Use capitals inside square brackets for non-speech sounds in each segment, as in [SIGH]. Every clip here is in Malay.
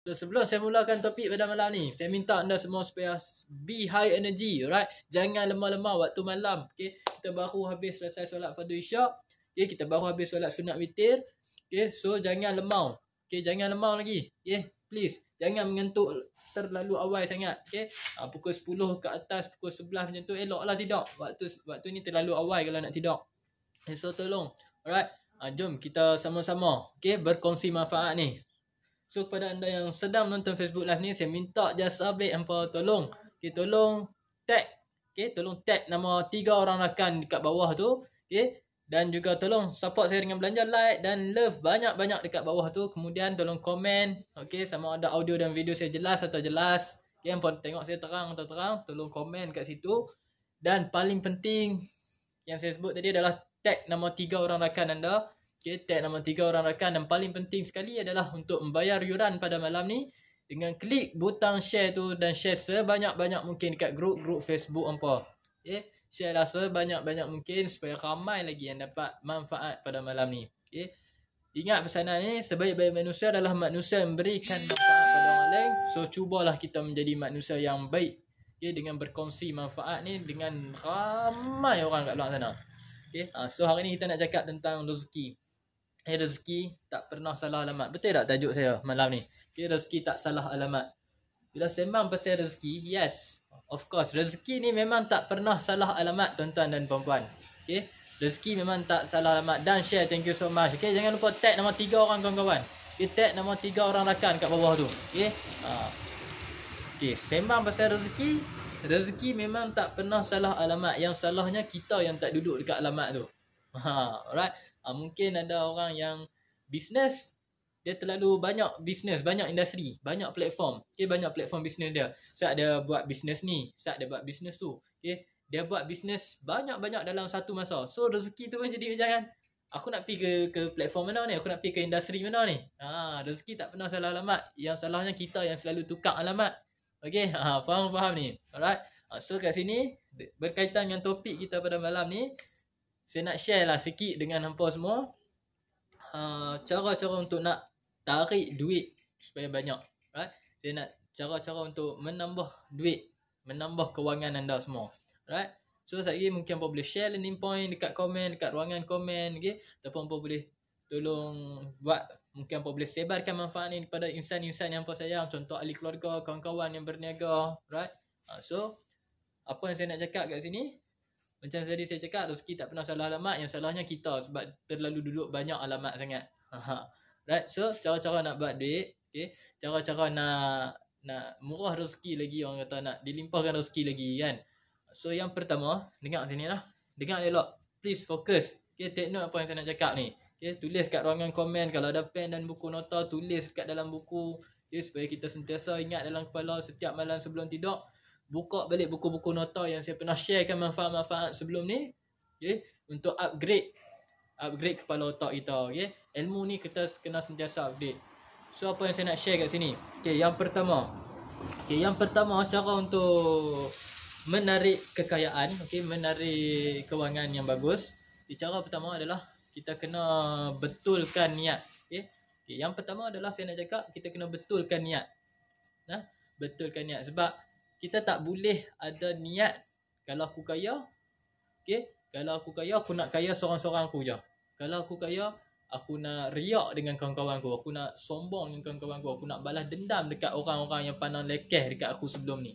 So sebelum saya mulakan topik pada malam ni, saya minta anda semua supaya be high energy, alright? Jangan lemah-lemah waktu malam, okay? Kita baru habis selesai solat Fardu Isyak, okay? Kita baru habis solat Sunat Witir, okay? So jangan lemah, okay? Jangan lemah lagi, okay? Please, jangan mengantuk terlalu awal sangat, okay? Ha, pukul 10 ke atas, pukul 11 macam tu, elok lah tidak. Waktu waktu ni terlalu awal kalau nak tidak. So tolong, alright? Ha, jom kita sama-sama, okay? Berkongsi manfaat ni, So kepada anda yang sedang menonton Facebook live ni Saya minta jasa update. hampa tolong okay, Tolong tag okay, Tolong tag nama tiga orang rakan dekat bawah tu okay. Dan juga tolong support saya dengan belanja like dan love banyak-banyak dekat bawah tu Kemudian tolong komen okay, Sama ada audio dan video saya jelas atau jelas okay, Hampa tengok saya terang atau terang Tolong komen kat situ Dan paling penting Yang saya sebut tadi adalah tag nama tiga orang rakan anda Okay, tag nama tiga orang rakan dan paling penting sekali adalah untuk membayar yuran pada malam ni dengan klik butang share tu dan share sebanyak-banyak mungkin dekat grup-grup Facebook hangpa. Okay, share lah sebanyak-banyak mungkin supaya ramai lagi yang dapat manfaat pada malam ni. Okay. Ingat pesanan ni, sebaik-baik manusia adalah manusia yang memberikan manfaat pada orang lain. So, cubalah kita menjadi manusia yang baik. Okay, dengan berkongsi manfaat ni dengan ramai orang kat luar sana. Okay. Ha, so hari ni kita nak cakap tentang rezeki. Okay, eh, rezeki tak pernah salah alamat. Betul tak tajuk saya malam ni? Okay, rezeki tak salah alamat. Bila sembang pasal rezeki, yes. Of course, rezeki ni memang tak pernah salah alamat tuan-tuan dan puan-puan. Okay, rezeki memang tak salah alamat. Dan share, thank you so much. Okay, jangan lupa tag nama tiga orang kawan-kawan. Okay, tag nama tiga orang rakan kat bawah tu. Okay, ha. okay sembang pasal rezeki, rezeki memang tak pernah salah alamat. Yang salahnya kita yang tak duduk dekat alamat tu. Ha, alright. Uh, mungkin ada orang yang bisnes dia terlalu banyak bisnes, banyak industri, banyak platform. Okay, banyak platform bisnes dia. Saat dia buat bisnes ni, saat dia buat bisnes tu. Okay, dia buat bisnes banyak-banyak dalam satu masa. So, rezeki tu pun jadi macam kan. Aku nak pergi ke, ke platform mana ni? Aku nak pergi ke industri mana ni? Ha, rezeki tak pernah salah alamat. Yang salahnya kita yang selalu tukar alamat. Okay, ha, faham-faham ni. Alright. Ha, so, kat sini, berkaitan dengan topik kita pada malam ni, saya nak share lah sikit dengan hampa semua uh, cara-cara untuk nak tarik duit supaya banyak right saya nak cara-cara untuk menambah duit menambah kewangan anda semua right so saya lagi mungkin hampa boleh share landing point dekat komen dekat ruangan komen okey ataupun hampa boleh tolong buat mungkin hampa boleh sebarkan manfaat ni kepada insan-insan yang hampa sayang contoh ahli keluarga kawan-kawan yang berniaga right uh, so apa yang saya nak cakap kat sini macam tadi saya cakap rezeki tak pernah salah alamat Yang salahnya kita sebab terlalu duduk banyak alamat sangat Right so cara-cara nak buat duit okay. Cara-cara nak nak murah rezeki lagi orang kata nak dilimpahkan rezeki lagi kan So yang pertama dengar sini lah Dengar elok please focus Okay take note apa yang saya nak cakap ni Okay, tulis kat ruangan komen kalau ada pen dan buku nota tulis kat dalam buku okay, supaya kita sentiasa ingat dalam kepala setiap malam sebelum tidur buka balik buku-buku nota yang saya pernah sharekan manfaat-manfaat sebelum ni okay, untuk upgrade upgrade kepala otak kita okay. ilmu ni kita kena sentiasa update so apa yang saya nak share kat sini okay, yang pertama okay, yang pertama cara untuk menarik kekayaan okay, menarik kewangan yang bagus okay, cara pertama adalah kita kena betulkan niat okay. Okay, yang pertama adalah saya nak cakap kita kena betulkan niat nah betulkan niat sebab kita tak boleh ada niat kalau aku kaya okey kalau aku kaya aku nak kaya seorang-seorang aku je kalau aku kaya aku nak riak dengan kawan-kawan aku aku nak sombong dengan kawan-kawan aku aku nak balas dendam dekat orang-orang yang pandang lekeh dekat aku sebelum ni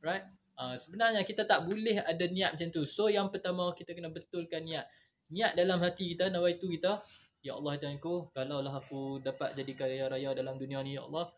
right uh, sebenarnya kita tak boleh ada niat macam tu so yang pertama kita kena betulkan niat niat dalam hati kita nawaitu kita ya Allah Tuhanku kalaulah aku dapat jadi kaya raya dalam dunia ni ya Allah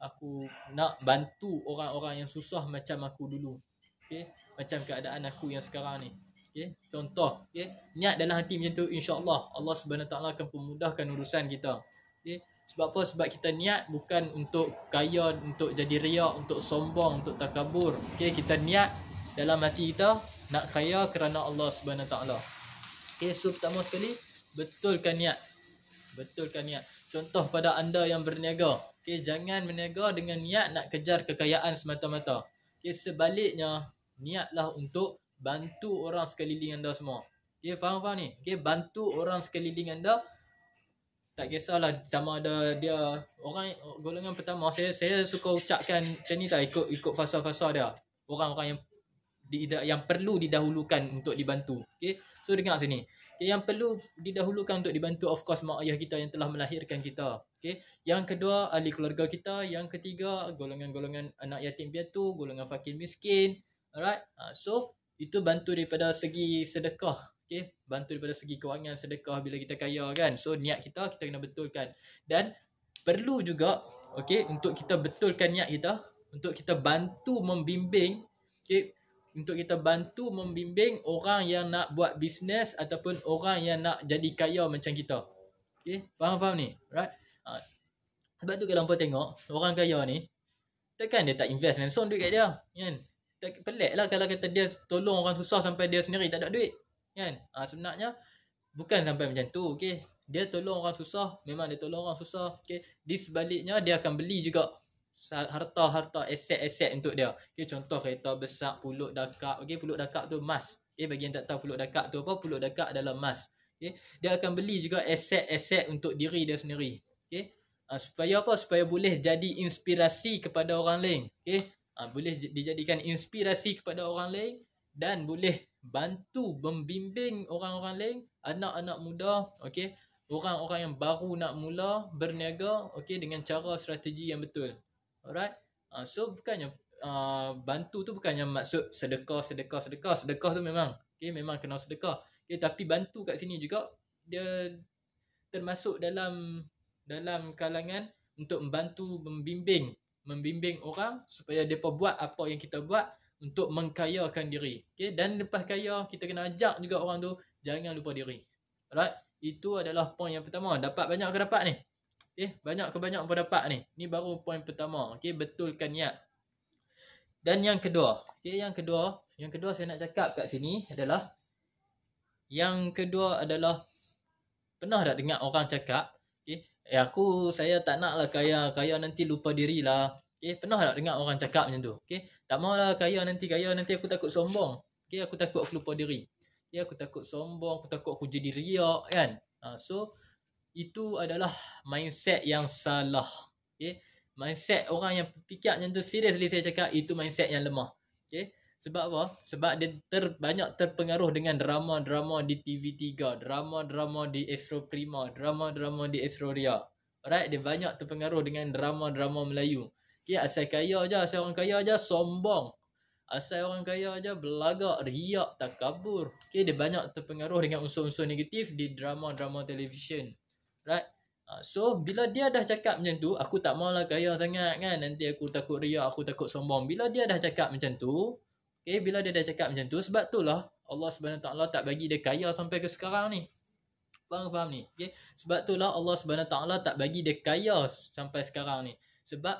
aku nak bantu orang-orang yang susah macam aku dulu. okay? macam keadaan aku yang sekarang ni. okay? contoh, okay? niat dalam hati macam tu insyaallah allah Allah Subhanahu taala akan memudahkan urusan kita. okay? sebab apa? Sebab kita niat bukan untuk kaya, untuk jadi riak, untuk sombong, untuk takabur. okay? kita niat dalam hati kita nak kaya kerana Allah Subhanahu okay? Okey, so pertama sekali betulkan niat. Betulkan niat. Contoh pada anda yang berniaga, Okay, jangan meniaga dengan niat nak kejar kekayaan semata-mata. Okay, sebaliknya, niatlah untuk bantu orang sekeliling anda semua. Okay, faham-faham ni? Okay, bantu orang sekeliling anda. Tak kisahlah sama ada dia. Orang golongan pertama, saya saya suka ucapkan macam ni tak ikut, ikut fasa-fasa dia. Orang-orang yang di, yang perlu didahulukan untuk dibantu. Okay, so dengar sini yang perlu didahulukan untuk dibantu of course mak ayah kita yang telah melahirkan kita okey yang kedua ahli keluarga kita yang ketiga golongan-golongan anak yatim piatu golongan fakir miskin alright ha, so itu bantu daripada segi sedekah okey bantu daripada segi kewangan sedekah bila kita kaya kan so niat kita kita kena betulkan dan perlu juga okey untuk kita betulkan niat kita untuk kita bantu membimbing okey untuk kita bantu membimbing orang yang nak buat bisnes ataupun orang yang nak jadi kaya macam kita. Okey, faham-faham ni, right? Ha. Sebab tu kalau hangpa tengok orang kaya ni takkan dia tak invest langsung duit kat dia, kan? Tak peliklah kalau kata dia tolong orang susah sampai dia sendiri tak ada duit, kan? Ha, sebenarnya bukan sampai macam tu, okey. Dia tolong orang susah, memang dia tolong orang susah, okey. Di sebaliknya dia akan beli juga harta-harta aset-aset untuk dia. Okey contoh kereta besar puluk dakak. Okey puluk dakak tu emas. Okey bagi yang tak tahu puluk dakak tu apa? Puluk dakak adalah emas. Okey. Dia akan beli juga aset-aset untuk diri dia sendiri. Okey. Ha, supaya apa? Supaya boleh jadi inspirasi kepada orang lain. Okey. Ha, boleh dijadikan inspirasi kepada orang lain dan boleh bantu membimbing orang-orang lain, anak-anak muda, okey. Orang-orang yang baru nak mula berniaga, okay dengan cara strategi yang betul. Alright. Uh, so bukannya uh, bantu tu bukannya maksud sedekah, sedekah, sedekah. Sedekah tu memang. Okay, memang kena sedekah. Okay, tapi bantu kat sini juga dia termasuk dalam dalam kalangan untuk membantu membimbing membimbing orang supaya depa buat apa yang kita buat untuk mengkayakan diri. Okay? Dan lepas kaya, kita kena ajak juga orang tu jangan lupa diri. Alright? Itu adalah poin yang pertama. Dapat banyak ke dapat ni? okay? Eh, banyak ke banyak pun dapat ni Ni baru poin pertama okay? Betulkan niat Dan yang kedua okay? Yang kedua Yang kedua saya nak cakap kat sini adalah Yang kedua adalah Pernah tak dengar orang cakap okay? Eh, eh aku saya tak nak lah kaya Kaya nanti lupa diri lah okay? Eh, pernah tak dengar orang cakap macam tu okay? Tak maulah kaya nanti kaya Nanti aku takut sombong okay? Aku takut aku lupa diri Ya aku takut sombong, aku takut aku jadi riak kan. Ha, so itu adalah mindset yang salah. Okay. Mindset orang yang fikir yang tu serius, seriously saya cakap itu mindset yang lemah. Okay. Sebab apa? Sebab dia ter, banyak terpengaruh dengan drama-drama di TV3, drama-drama di Astro Prima, drama-drama di Astro Ria. Alright, dia banyak terpengaruh dengan drama-drama Melayu. Okay, asal kaya aja, asal orang kaya aja sombong. Asal orang kaya aja belagak, riak, takabur. Okay, dia banyak terpengaruh dengan unsur-unsur negatif di drama-drama televisyen. Right? Ah, so, bila dia dah cakap macam tu, aku tak maulah kaya sangat kan. Nanti aku takut riak, aku takut sombong. Bila dia dah cakap macam tu, okay, bila dia dah cakap macam tu, sebab tu lah Allah SWT tak bagi dia kaya sampai ke sekarang ni. Faham-faham ni? Okay? Sebab tu lah Allah SWT tak bagi dia kaya sampai sekarang ni. Sebab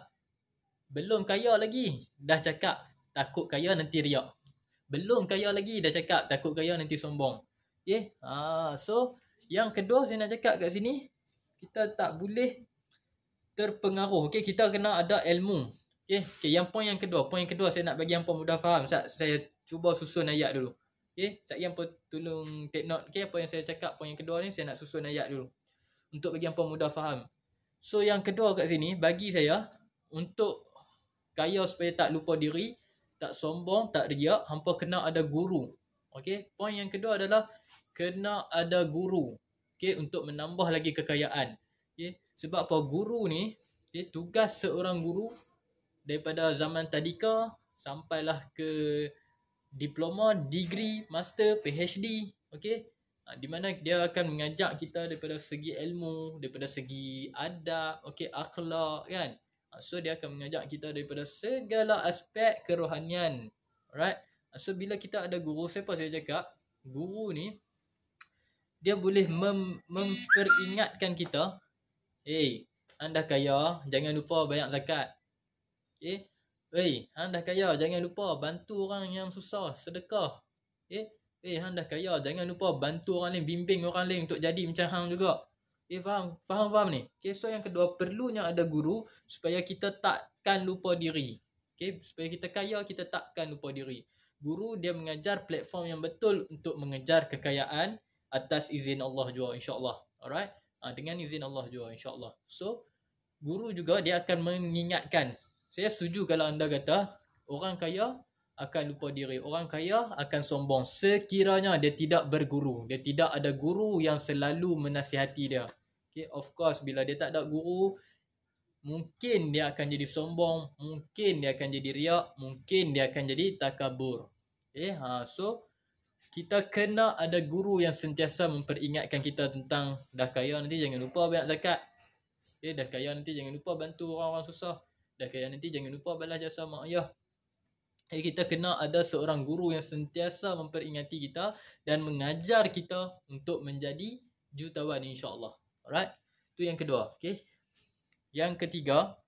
belum kaya lagi dah cakap takut kaya nanti riak. Belum kaya lagi dah cakap takut kaya nanti sombong. Okay? Ah, so, yang kedua saya nak cakap kat sini kita tak boleh terpengaruh. Okey, kita kena ada ilmu. Okey. Okey, yang poin yang kedua, poin yang kedua saya nak bagi hangpa mudah faham. Saya saya cuba susun ayat dulu. Okey, saya hangpa tolong take note. Okey, apa yang saya cakap poin yang kedua ni saya nak susun ayat dulu. Untuk bagi hangpa mudah faham. So yang kedua kat sini bagi saya untuk kaya supaya tak lupa diri, tak sombong, tak riak, hangpa kena ada guru. Okey, poin yang kedua adalah kena ada guru okay, untuk menambah lagi kekayaan. Okay. Sebab apa guru ni, okay, tugas seorang guru daripada zaman tadika sampailah ke diploma, degree, master, PhD. Okay. Ha, di mana dia akan mengajak kita daripada segi ilmu, daripada segi adab, okay, akhlak kan. Ha, so dia akan mengajak kita daripada segala aspek kerohanian. Alright. Ha, so bila kita ada guru, siapa saya cakap? Guru ni dia boleh mem- memperingatkan kita Hey, eh, anda kaya, jangan lupa bayar zakat Okay eh, Hey, eh, anda kaya, jangan lupa bantu orang yang susah, sedekah Okay Hey, anda kaya, jangan lupa bantu orang lain, bimbing orang lain untuk jadi macam hang juga Okay, faham? Faham, faham ni? Okay, so yang kedua, perlunya ada guru Supaya kita takkan lupa diri Okay, supaya kita kaya, kita takkan lupa diri Guru dia mengajar platform yang betul untuk mengejar kekayaan atas izin Allah jua insyaAllah. Alright. Uh, dengan izin Allah jua insyaAllah. So, guru juga dia akan mengingatkan. Saya setuju kalau anda kata, orang kaya akan lupa diri. Orang kaya akan sombong. Sekiranya dia tidak berguru. Dia tidak ada guru yang selalu menasihati dia. Okay, of course, bila dia tak ada guru, mungkin dia akan jadi sombong. Mungkin dia akan jadi riak. Mungkin dia akan jadi takabur. Okay, ha, so, kita kena ada guru yang sentiasa memperingatkan kita tentang dah kaya nanti jangan lupa banyak zakat. Okay, ya, dah kaya nanti jangan lupa bantu orang-orang susah. Dah kaya nanti jangan lupa balas jasa mak ayah. Okay, ya, kita kena ada seorang guru yang sentiasa memperingati kita dan mengajar kita untuk menjadi jutawan insyaAllah. Alright? Itu yang kedua. Okay? Yang ketiga.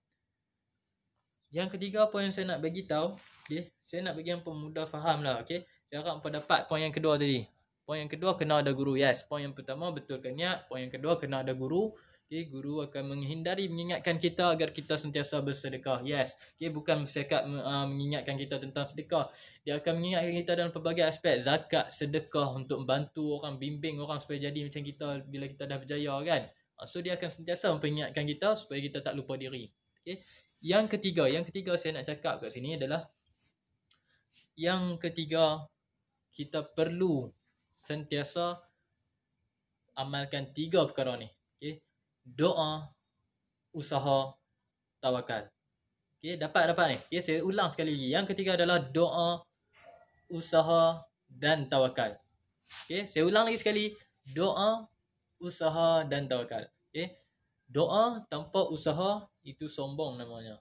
Yang ketiga apa yang saya nak bagi tahu? Okay? Saya nak bagi yang pemuda faham lah. Okay? Jarak pendapat poin yang kedua tadi. Poin yang kedua kena ada guru. Yes. Poin yang pertama betul kan ya? Poin yang kedua kena ada guru. Okay, guru akan menghindari mengingatkan kita agar kita sentiasa bersedekah. Yes. Okay, bukan sekat uh, ah, mengingatkan kita tentang sedekah. Dia akan mengingatkan kita dalam pelbagai aspek. Zakat, sedekah untuk membantu orang, bimbing orang supaya jadi macam kita bila kita dah berjaya kan. Ah, so dia akan sentiasa mengingatkan kita supaya kita tak lupa diri. Okay. Yang ketiga, yang ketiga saya nak cakap kat sini adalah yang ketiga kita perlu sentiasa amalkan tiga perkara ni. Okay. Doa, usaha, tawakal. Okay, dapat dapat ni. Okay, saya ulang sekali lagi. Yang ketiga adalah doa, usaha dan tawakal. Okay, saya ulang lagi sekali. Doa, usaha dan tawakal. Okay. Doa tanpa usaha itu sombong namanya.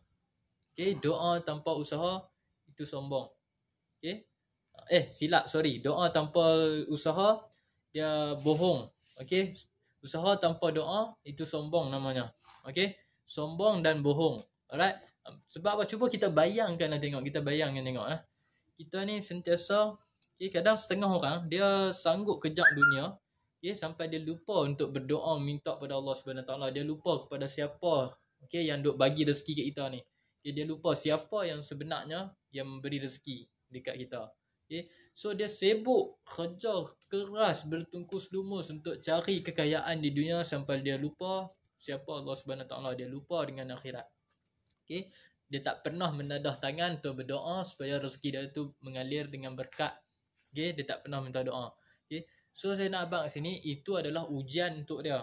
Okay, doa tanpa usaha itu sombong. Okay, eh silap sorry doa tanpa usaha dia bohong okay? usaha tanpa doa itu sombong namanya okay? sombong dan bohong alright sebab apa cuba kita bayangkanlah tengok kita bayangkan lah. kita ni sentiasa okay? kadang setengah orang dia sanggup kejar dunia okay? sampai dia lupa untuk berdoa minta kepada Allah Subhanahu taala dia lupa kepada siapa okay? yang duk bagi rezeki kat kita ni okay, dia lupa siapa yang sebenarnya yang memberi rezeki dekat kita Okay. So dia sibuk kerja keras bertungkus lumus untuk cari kekayaan di dunia sampai dia lupa siapa Allah Subhanahu taala dia lupa dengan akhirat. Okay. Dia tak pernah menadah tangan untuk berdoa supaya rezeki dia tu mengalir dengan berkat. Okay. Dia tak pernah minta doa. Okay. So saya nak abang kat sini itu adalah ujian untuk dia.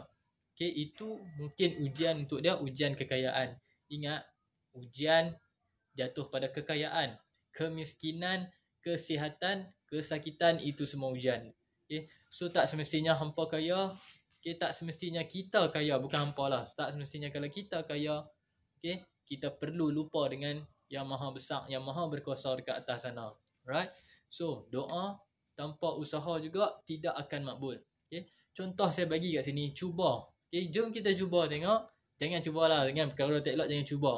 Okay. Itu mungkin ujian untuk dia ujian kekayaan. Ingat ujian jatuh pada kekayaan. Kemiskinan kesihatan, kesakitan itu semua ujian. Okay. So tak semestinya hampa kaya, okay, tak semestinya kita kaya, bukan hampa lah. So, tak semestinya kalau kita kaya, okay, kita perlu lupa dengan yang maha besar, yang maha berkuasa dekat atas sana. Right? So doa tanpa usaha juga tidak akan makbul. Okay. Contoh saya bagi kat sini, cuba. Okay, jom kita cuba tengok. Jangan cubalah dengan perkara tak elok jangan cuba.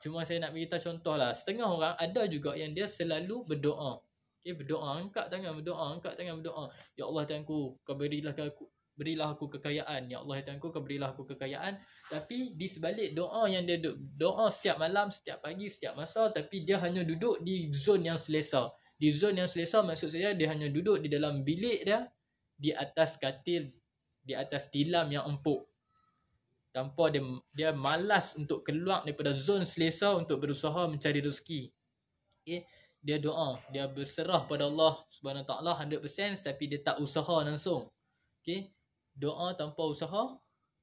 Cuma saya nak beritahu contoh lah. Setengah orang ada juga yang dia selalu berdoa. dia berdoa, angkat tangan, berdoa, angkat tangan, berdoa. Ya Allah, Tuhan ku, kau berilah aku, berilah aku kekayaan. Ya Allah, Tuhan ku, kau berilah aku kekayaan. Tapi di sebalik doa yang dia duduk, doa setiap malam, setiap pagi, setiap masa. Tapi dia hanya duduk di zon yang selesa. Di zon yang selesa maksud saya dia hanya duduk di dalam bilik dia. Di atas katil, di atas tilam yang empuk tanpa dia dia malas untuk keluar daripada zon selesa untuk berusaha mencari rezeki. Okay. Dia doa, dia berserah pada Allah Subhanahu taala 100% tapi dia tak usaha langsung. Okey. Doa tanpa usaha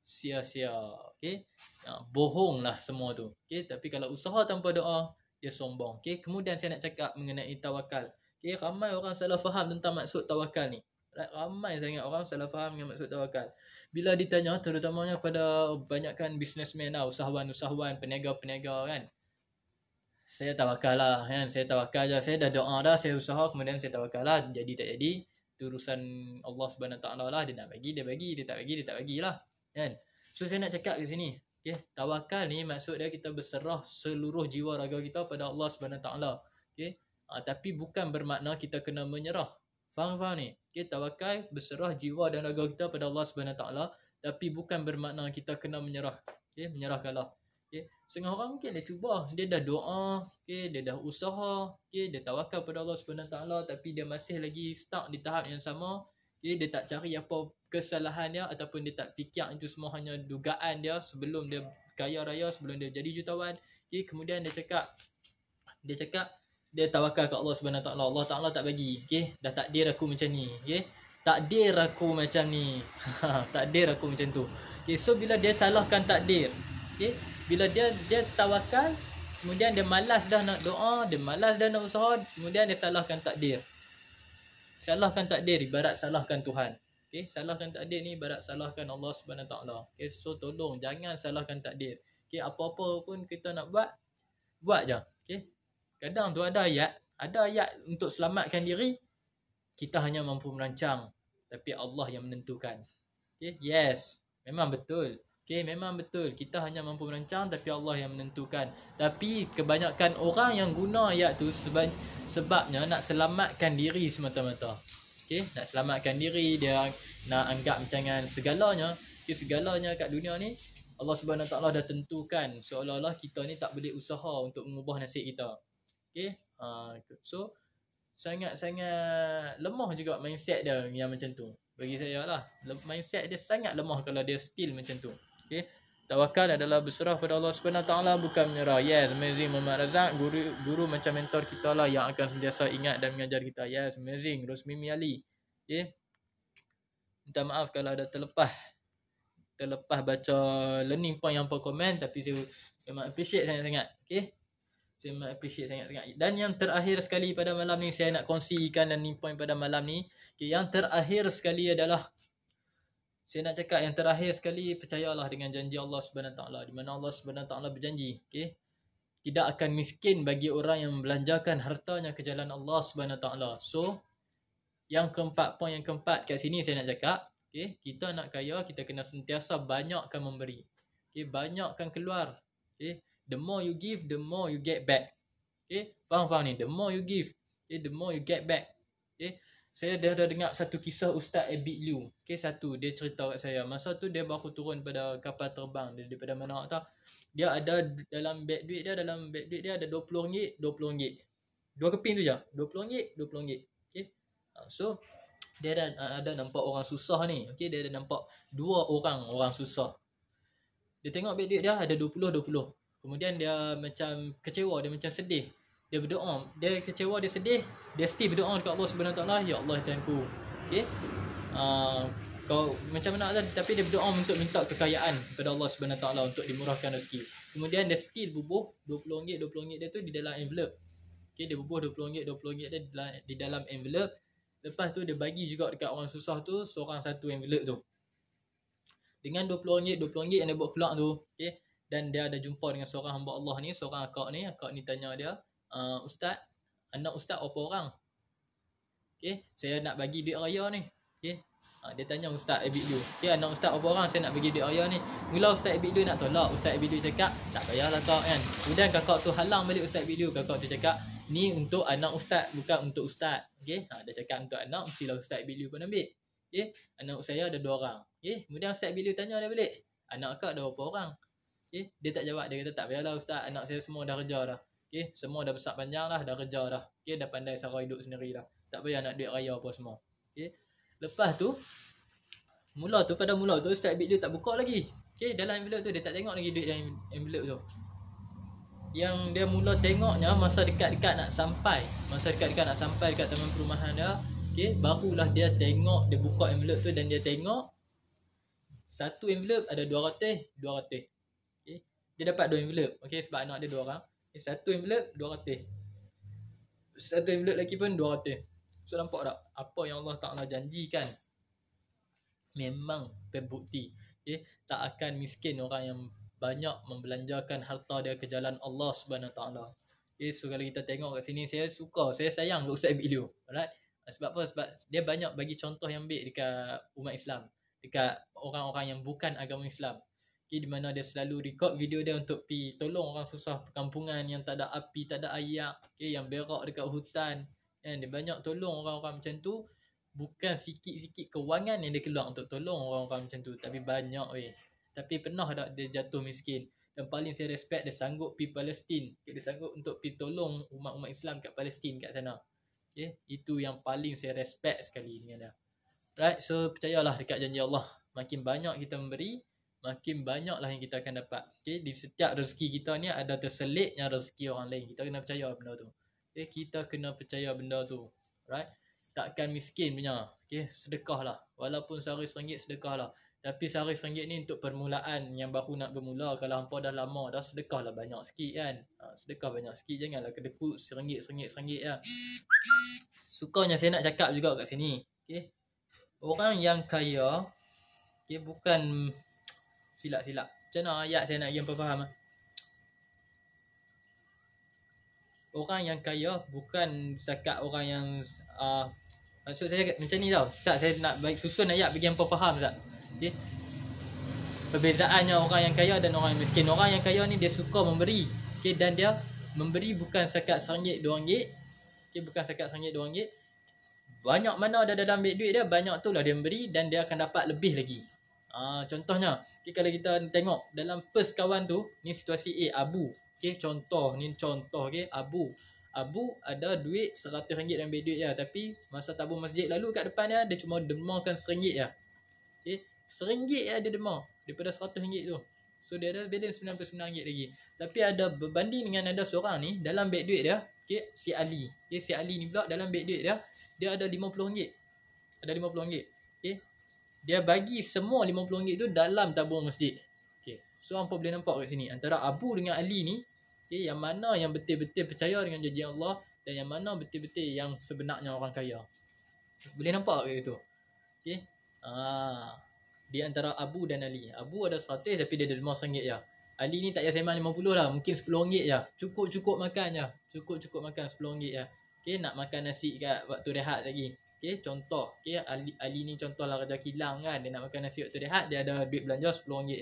sia-sia. Okey. Ha, bohonglah semua tu. Okey, tapi kalau usaha tanpa doa, dia sombong. Okey. Kemudian saya nak cakap mengenai tawakal. Okey, ramai orang salah faham tentang maksud tawakal ni ramai sangat orang salah faham dengan maksud tawakal. Bila ditanya terutamanya kepada banyakkan businessman lah, usahawan-usahawan, peniaga-peniaga kan. Saya tawakal lah kan, saya tawakal je. Saya dah doa dah, saya usaha kemudian saya tawakal lah. Jadi tak jadi, turusan Allah SWT lah. Dia nak bagi, dia bagi, dia tak bagi, dia tak bagi lah. Kan? So saya nak cakap ke sini. Okay. Tawakal ni maksud dia kita berserah seluruh jiwa raga kita pada Allah SWT. Okay. Uh, tapi bukan bermakna kita kena menyerah Faham-faham ni? Kita tawakal, berserah jiwa dan raga kita pada Allah SWT. Tapi bukan bermakna kita kena menyerah. Okay? kalah. Okay? Setengah orang mungkin dia cuba. Dia dah doa. Okay? Dia dah usaha. Okay? Dia tawakal pada Allah SWT. Tapi dia masih lagi stuck di tahap yang sama. Okay? Dia tak cari apa kesalahan dia. Ataupun dia tak fikir itu semua hanya dugaan dia. Sebelum dia kaya raya. Sebelum dia jadi jutawan. Okay? Kemudian dia cakap. Dia cakap dia tawakal kat Allah Subhanahu taala. Allah taala tak bagi. Okey, dah takdir aku macam ni. Okey. Takdir aku macam ni. [LAUGHS] takdir aku macam tu. Okey, so bila dia salahkan takdir. Okey, bila dia dia tawakal Kemudian dia malas dah nak doa, dia malas dah nak usaha, kemudian dia salahkan takdir. Salahkan takdir ibarat salahkan Tuhan. Okey, salahkan takdir ni ibarat salahkan Allah Subhanahu taala. Okey, so tolong jangan salahkan takdir. Okey, apa-apa pun kita nak buat, buat je. Okey, Kadang tu ada ayat, ada ayat untuk selamatkan diri kita hanya mampu merancang tapi Allah yang menentukan. Okay, yes. Memang betul. Okay, memang betul. Kita hanya mampu merancang tapi Allah yang menentukan. Tapi kebanyakan orang yang guna ayat tu sebab sebabnya nak selamatkan diri semata-mata. Okay, nak selamatkan diri dia nak anggap macam kan segalanya, okay, segalanya kat dunia ni Allah Subhanahu Taala dah tentukan seolah-olah kita ni tak boleh usaha untuk mengubah nasib kita. Okay. Ha, so, sangat-sangat lemah juga mindset dia yang macam tu. Bagi saya lah. Mindset dia sangat lemah kalau dia still macam tu. Okay. Tawakal adalah berserah pada Allah SWT bukan menyerah. Yes, amazing. Muhammad Razak, guru, guru macam mentor kita lah yang akan sentiasa ingat dan mengajar kita. Yes, amazing. Rosmimi Ali. Okay. Minta maaf kalau ada terlepas. Terlepas baca learning point yang perkomen Tapi saya memang appreciate sangat-sangat. Okay. Terima appreciate sangat-sangat. Dan yang terakhir sekali pada malam ni saya nak kongsikan dan point pada malam ni. Okay, yang terakhir sekali adalah saya nak cakap yang terakhir sekali percayalah dengan janji Allah Subhanahu taala di mana Allah Subhanahu taala berjanji, okey. Tidak akan miskin bagi orang yang membelanjakan hartanya ke jalan Allah Subhanahu taala. So yang keempat poin yang keempat kat sini saya nak cakap, okey, kita nak kaya kita kena sentiasa banyakkan memberi. Okey, banyakkan keluar. Okey the more you give, the more you get back. Okay, faham-faham ni. The more you give, okay, the more you get back. Okay, saya dah, dah dengar satu kisah Ustaz Abid Liu. Okay, satu. Dia cerita kat saya. Masa tu dia baru turun pada kapal terbang. Dia daripada mana nak tahu. Dia ada dalam beg duit dia, dalam beg duit dia ada RM20, RM20. Dua keping tu je. RM20, RM20. Okay. Ha, so, dia ada, ada nampak orang susah ni. Okay, dia ada nampak dua orang orang susah. Dia tengok beg duit dia ada 20 20. Kemudian dia macam kecewa, dia macam sedih. Dia berdoa, dia kecewa, dia sedih, dia still berdoa dekat Allah Subhanahu Wa Taala, ya Allah Tuhanku. Okey. Uh, kau macam mana lah tapi dia berdoa untuk minta kekayaan kepada Allah Subhanahu Taala untuk dimurahkan rezeki. Kemudian dia still bubuh 20 ringgit 20 ringgit dia tu di dalam envelope. Okey dia bubuh 20 ringgit 20 ringgit dia di dalam, di dalam envelope. Lepas tu dia bagi juga dekat orang susah tu seorang satu envelope tu. Dengan 20 ringgit 20 ringgit yang dia buat keluar tu, okey dan dia ada jumpa dengan seorang hamba Allah ni, seorang akak ni, akak ni tanya dia, uh, ustaz, anak ustaz berapa orang? Okey, saya nak bagi duit raya ni. okay, Uh, ah, dia tanya ustaz Abid Lu. Okey, anak ustaz berapa orang saya nak bagi duit raya ni? Mula ustaz Abid Lu nak tolak, ustaz Abid Lu cakap, tak payahlah kau kan. Kemudian kakak tu halang balik ustaz Abid Lu, kakak tu cakap, ni untuk anak ustaz bukan untuk ustaz. okay, ha, uh, dia cakap untuk anak, mestilah ustaz Abid Lu pun ambil. okay, anak saya ada dua orang. okay, kemudian ustaz Abid Lu tanya dia balik, anak kak ada berapa orang? Okay. Dia tak jawab. Dia kata tak payahlah ustaz. Anak saya semua dah kerja dah. Okay. Semua dah besar panjang lah. Dah kerja dah. Okay. Dah pandai sara hidup sendiri lah. Tak payah nak duit raya apa semua. Okay. Lepas tu. Mula tu pada mula tu ustaz bit dia tak buka lagi. Okay. Dalam envelope tu dia tak tengok lagi duit dalam envelope tu. Yang dia mula tengoknya masa dekat-dekat nak sampai. Masa dekat-dekat nak sampai dekat taman perumahan dia. Okay. Barulah dia tengok. Dia buka envelope tu dan dia tengok. Satu envelope ada dua dua 200 dia dapat 2 envelope. Okay, sebab anak dia dua orang. Okay, eh, satu envelope, 200. Satu envelope lagi pun, dua 200. So, nampak tak? Apa yang Allah Ta'ala janjikan, memang terbukti. Okay, tak akan miskin orang yang banyak membelanjakan harta dia ke jalan Allah Subhanahu Ta'ala. Okay, so kalau kita tengok kat sini, saya suka, saya sayang ke Ustaz Bilu. Alright? Sebab apa? Sebab dia banyak bagi contoh yang baik dekat umat Islam. Dekat orang-orang yang bukan agama Islam okay, Di mana dia selalu record video dia untuk pi Tolong orang susah perkampungan yang tak ada api, tak ada ayak okay, Yang berak dekat hutan kan? Dia banyak tolong orang-orang macam tu Bukan sikit-sikit kewangan yang dia keluar untuk tolong orang-orang macam tu Tapi banyak weh Tapi pernah tak dia jatuh miskin Dan paling saya respect dia sanggup pi Palestin okay, Dia sanggup untuk pi tolong umat-umat Islam kat Palestin kat sana okay? Itu yang paling saya respect sekali ni dia Right, so percayalah dekat janji Allah Makin banyak kita memberi, makin banyaklah yang kita akan dapat. Okay, di setiap rezeki kita ni ada terselitnya rezeki orang lain. Kita kena percaya benda tu. Okay, kita kena percaya benda tu. Right? Takkan miskin punya. Okay, sedekah lah. Walaupun sehari seringgit sedekah lah. Tapi sehari seringgit ni untuk permulaan yang baru nak bermula. Kalau hampa dah lama dah sedekah lah banyak sikit kan. Ha, sedekah banyak sikit. Janganlah kedeput seringgit, seringgit, seringgit ya, Sukanya saya nak cakap juga kat sini. Okay. Orang yang kaya, okay, bukan silap-silap. Macam mana ayat saya nak yang faham? Ah? Orang yang kaya bukan sekat orang yang uh, maksud saya macam ni tau. Tak saya nak baik susun ayat bagi yang faham tak? Okey. Perbezaannya orang yang kaya dan orang yang miskin. Orang yang kaya ni dia suka memberi. okay dan dia memberi bukan sekat sengit dua ringgit. okay bukan sekat sengit dua ringgit. Banyak mana ada dalam beg duit dia, banyak tu lah dia memberi dan dia akan dapat lebih lagi. Ah contohnya, okay, kalau kita tengok dalam first kawan tu, ni situasi A Abu. okay contoh ni contoh okay Abu. Abu ada duit RM100 dalam beg ya, tapi masa tabung masjid lalu kat depan dia, dia cuma demakan RM1 ya. okay RM1 ya dia demo daripada RM100 tu. So dia ada balance RM99 lagi. Tapi ada berbanding dengan ada seorang ni dalam beg duit dia, okey, si Ali. okay si Ali ni pula dalam beg duit dia, dia ada RM50. Ada RM50. okay dia bagi semua RM50 tu dalam tabung masjid. Okay. So, hampa boleh nampak kat sini. Antara Abu dengan Ali ni, okay, yang mana yang betul-betul percaya dengan janji Allah dan yang mana betul-betul yang sebenarnya orang kaya. Boleh nampak kat situ. Okay. Ah. Ha. dia antara Abu dan Ali. Abu ada 100 tapi dia ada RM5 je. Ali ni tak payah sembang RM50 lah. Mungkin RM10 je. Cukup-cukup makan je. Cukup-cukup makan RM10 je. Okay, nak makan nasi kat waktu rehat lagi. Okay, contoh. Okay, Ali, Ali ni contoh lah kerja kilang kan. Dia nak makan nasi waktu rehat, dia ada duit belanja RM10 je.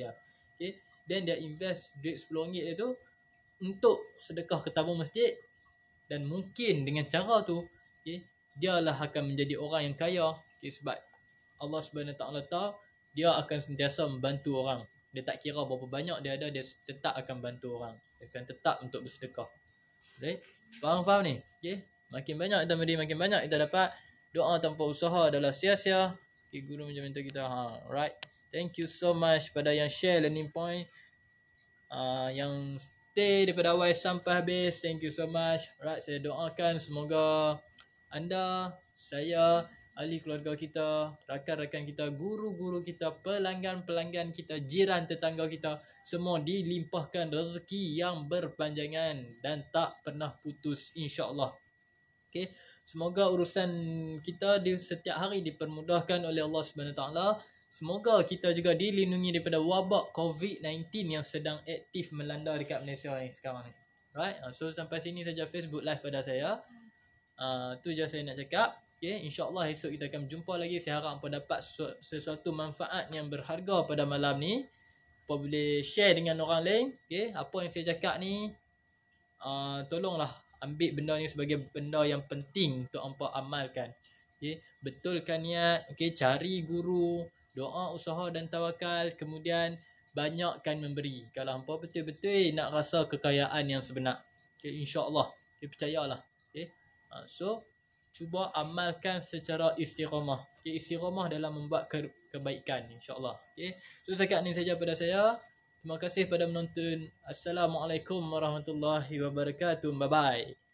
Okay. Then dia invest duit RM10 dia tu untuk sedekah ke tabung masjid. Dan mungkin dengan cara tu, okay, dia lah akan menjadi orang yang kaya. Okay, sebab Allah SWT tahu, dia akan sentiasa membantu orang. Dia tak kira berapa banyak dia ada, dia tetap akan bantu orang. Dia akan tetap untuk bersedekah. okay, Faham-faham ni? Okay? Makin banyak kita beri, makin banyak kita dapat. Doa tanpa usaha adalah sia-sia. Okay, guru macam mentor kita. Ha, right. Thank you so much pada yang share learning point. Uh, yang stay daripada awal sampai habis. Thank you so much. Right. Saya doakan semoga anda, saya, ahli keluarga kita, rakan-rakan kita, guru-guru kita, pelanggan-pelanggan kita, jiran tetangga kita. Semua dilimpahkan rezeki yang berpanjangan dan tak pernah putus insyaAllah. Okay. Semoga urusan kita di setiap hari dipermudahkan oleh Allah SWT. Semoga kita juga dilindungi daripada wabak COVID-19 yang sedang aktif melanda dekat Malaysia ni sekarang ni. Right? So sampai sini saja Facebook live pada saya. Uh, je saya nak cakap. Okay, InsyaAllah esok kita akan jumpa lagi. Saya harap anda dapat sesuatu manfaat yang berharga pada malam ni. Apa boleh share dengan orang lain. Okay, apa yang saya cakap ni. Uh, tolonglah ambil benda ni sebagai benda yang penting untuk hampa amalkan. Okey, betulkan niat, okey, cari guru, doa, usaha dan tawakal, kemudian banyakkan memberi. Kalau hampa betul-betul nak rasa kekayaan yang sebenar. Okey, insya-Allah. Okey, percayalah. Okey. Ha, so cuba amalkan secara istiqamah. Okey, istiqamah dalam membuat ke- kebaikan insya-Allah. Okey. So sekat ni saja pada saya. Terima kasih pada menonton. Assalamualaikum warahmatullahi wabarakatuh. Bye-bye.